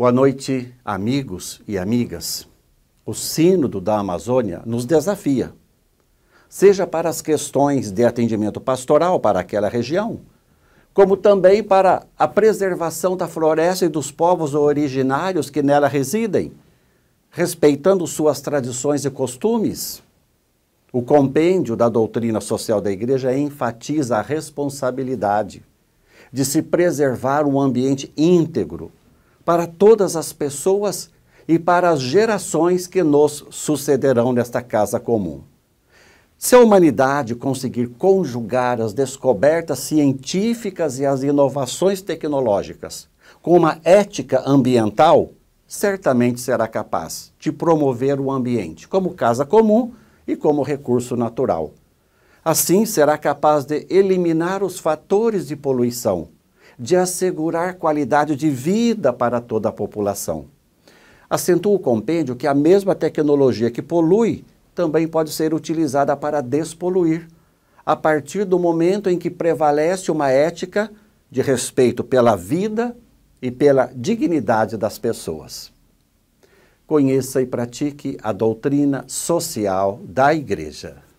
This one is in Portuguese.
Boa noite, amigos e amigas. O Sínodo da Amazônia nos desafia, seja para as questões de atendimento pastoral para aquela região, como também para a preservação da floresta e dos povos originários que nela residem, respeitando suas tradições e costumes. O compêndio da doutrina social da Igreja enfatiza a responsabilidade de se preservar um ambiente íntegro para todas as pessoas e para as gerações que nos sucederão nesta casa comum. Se a humanidade conseguir conjugar as descobertas científicas e as inovações tecnológicas com uma ética ambiental, certamente será capaz de promover o ambiente como casa comum e como recurso natural. Assim, será capaz de eliminar os fatores de poluição de assegurar qualidade de vida para toda a população. Acentua o compêndio que a mesma tecnologia que polui também pode ser utilizada para despoluir, a partir do momento em que prevalece uma ética de respeito pela vida e pela dignidade das pessoas. Conheça e pratique a doutrina social da Igreja.